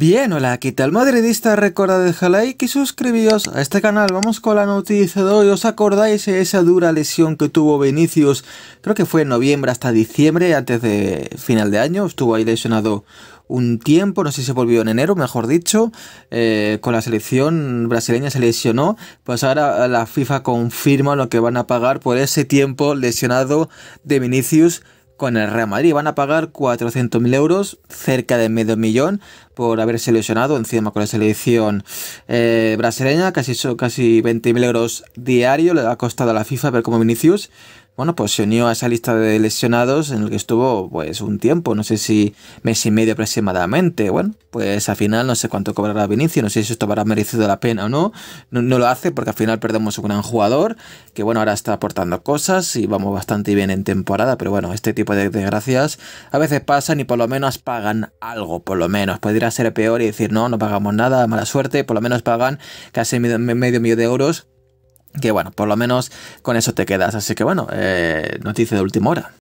Bien, hola, ¿qué tal madridista? Recuerda dejar like y suscribiros a este canal. Vamos con la noticia de hoy. ¿Os acordáis de esa dura lesión que tuvo Vinicius? Creo que fue en noviembre hasta diciembre, antes de final de año. Estuvo ahí lesionado un tiempo, no sé si se volvió en enero, mejor dicho, eh, con la selección brasileña se lesionó, pues ahora la FIFA confirma lo que van a pagar por ese tiempo lesionado de Vinicius con el Real Madrid. Van a pagar 400.000 euros, cerca de medio millón, por haberse lesionado encima con la selección eh, brasileña. Casi, casi 20.000 euros diario le ha costado a la FIFA ver como Vinicius bueno, pues se unió a esa lista de lesionados en el que estuvo pues un tiempo, no sé si mes y medio aproximadamente. Bueno, pues al final no sé cuánto cobrará Vinicius, no sé si esto habrá merecido la pena o no. no. lo hace porque al final perdemos un gran jugador que bueno, ahora está aportando cosas y vamos bastante bien en temporada, pero bueno, este tipo de desgracias a veces pasan y por lo menos pagan algo, por lo menos. Podría ser peor y decir, no, no pagamos nada, mala suerte, por lo menos pagan casi medio, medio millón de euros que bueno, por lo menos con eso te quedas. Así que bueno, eh, noticia de última hora.